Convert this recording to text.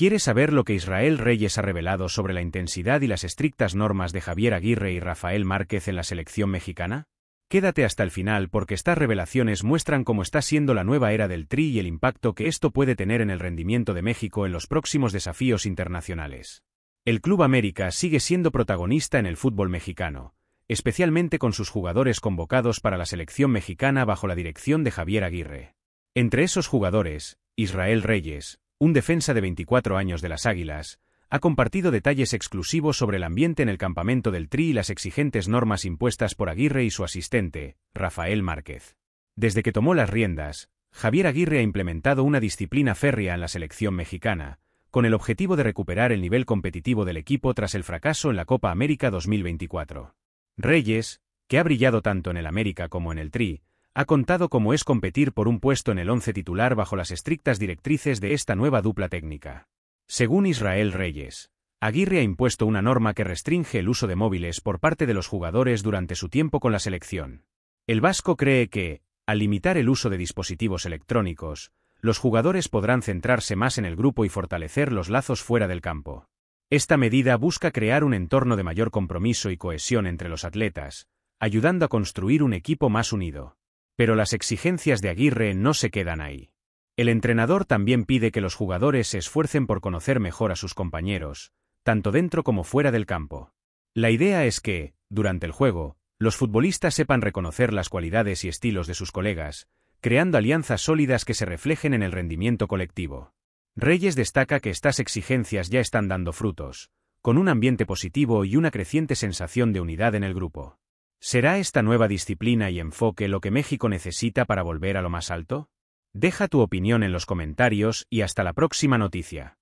¿Quieres saber lo que Israel Reyes ha revelado sobre la intensidad y las estrictas normas de Javier Aguirre y Rafael Márquez en la selección mexicana? Quédate hasta el final porque estas revelaciones muestran cómo está siendo la nueva era del tri y el impacto que esto puede tener en el rendimiento de México en los próximos desafíos internacionales. El Club América sigue siendo protagonista en el fútbol mexicano, especialmente con sus jugadores convocados para la selección mexicana bajo la dirección de Javier Aguirre. Entre esos jugadores, Israel Reyes, un defensa de 24 años de las Águilas, ha compartido detalles exclusivos sobre el ambiente en el campamento del Tri y las exigentes normas impuestas por Aguirre y su asistente, Rafael Márquez. Desde que tomó las riendas, Javier Aguirre ha implementado una disciplina férrea en la selección mexicana, con el objetivo de recuperar el nivel competitivo del equipo tras el fracaso en la Copa América 2024. Reyes, que ha brillado tanto en el América como en el Tri, ha contado cómo es competir por un puesto en el once titular bajo las estrictas directrices de esta nueva dupla técnica. Según Israel Reyes, Aguirre ha impuesto una norma que restringe el uso de móviles por parte de los jugadores durante su tiempo con la selección. El vasco cree que, al limitar el uso de dispositivos electrónicos, los jugadores podrán centrarse más en el grupo y fortalecer los lazos fuera del campo. Esta medida busca crear un entorno de mayor compromiso y cohesión entre los atletas, ayudando a construir un equipo más unido. Pero las exigencias de Aguirre no se quedan ahí. El entrenador también pide que los jugadores se esfuercen por conocer mejor a sus compañeros, tanto dentro como fuera del campo. La idea es que, durante el juego, los futbolistas sepan reconocer las cualidades y estilos de sus colegas, creando alianzas sólidas que se reflejen en el rendimiento colectivo. Reyes destaca que estas exigencias ya están dando frutos, con un ambiente positivo y una creciente sensación de unidad en el grupo. ¿Será esta nueva disciplina y enfoque lo que México necesita para volver a lo más alto? Deja tu opinión en los comentarios y hasta la próxima noticia.